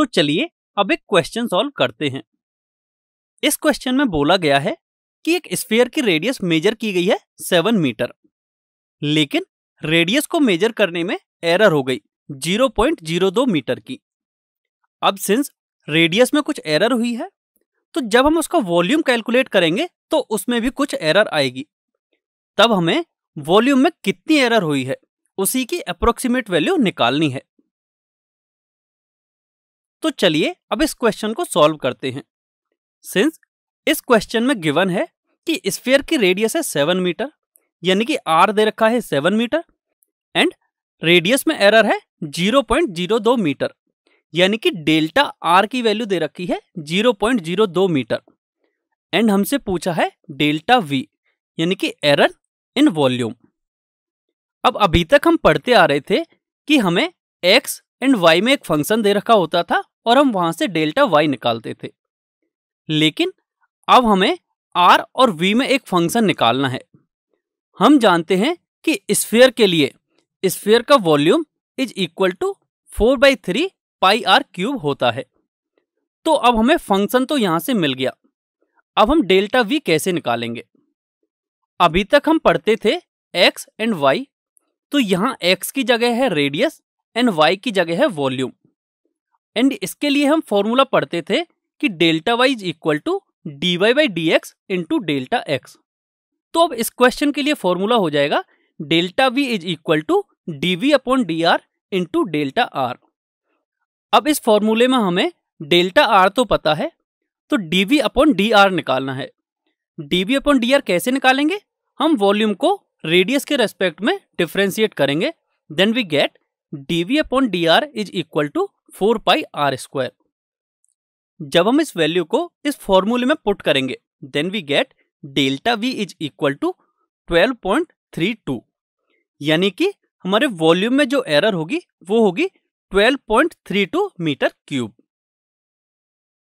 तो चलिए अब एक क्वेश्चन सॉल्व करते हैं इस क्वेश्चन में बोला गया है कि एक स्पेयर की रेडियस मेजर की गई है सेवन मीटर लेकिन रेडियस को मेजर करने में एरर हो गई 0.02 मीटर की अब सिंस रेडियस में कुछ एरर हुई है तो जब हम उसका वॉल्यूम कैलकुलेट करेंगे तो उसमें भी कुछ एरर आएगी तब हमें वॉल्यूम में कितनी एरर हुई है उसी की अप्रोक्सीमेट वैल्यू निकालनी है तो चलिए अब इस क्वेश्चन को सॉल्व करते हैं सिंस इस क्वेश्चन में गिवन है कि स्फेयर की रेडियस है सेवन मीटर यानी कि आर दे रखा है सेवन मीटर एंड रेडियस में एरर है जीरो पॉइंट जीरो दो मीटर यानी कि डेल्टा आर की वैल्यू दे रखी है जीरो पॉइंट जीरो दो मीटर एंड हमसे पूछा है डेल्टा वी यानी कि एरर इन वॉल्यूम अब अभी तक हम पढ़ते आ रहे थे कि हमें एक्स एंड वाई में एक फंक्शन दे रखा होता था और हम वहां से डेल्टा वाई निकालते थे लेकिन अब हमें आर और वी में एक फंक्शन निकालना है हम जानते हैं कि स्फेयर के लिए स्फीयर का volume is equal to four by three pi R cube होता है तो अब हमें फंक्शन तो यहां से मिल गया अब हम डेल्टा वी कैसे निकालेंगे अभी तक हम पढ़ते थे एक्स एंड वाई तो यहां एक्स की जगह है रेडियस एंड वाई की जगह है वॉल्यूम एंड इसके लिए हम फॉर्मूला पढ़ते थे कि delta Y is equal to D Y by D X into delta X तो अब इस क्वेश्चन के लिए फॉर्मूला हो जाएगा delta V is equal to D V upon D R into delta R अब इस फॉर्मूले में हमें डेल्टा आर तो पता है तो D V upon D R निकालना है D V upon D R कैसे निकालेंगे हम वॉल्यूम को रेडियस के रेस्पेक्ट में डिफ्रेंशिएट करेंगे then we get D V upon D R is equal to four pi R square जब हम इस वैल्यू को इस फॉर्मूले में पुट करेंगे then we get delta V is equal to twelve point three two यानी कि हमारे वॉल्यूम में जो एरर होगी वो होगी 12.32 मीटर क्यूब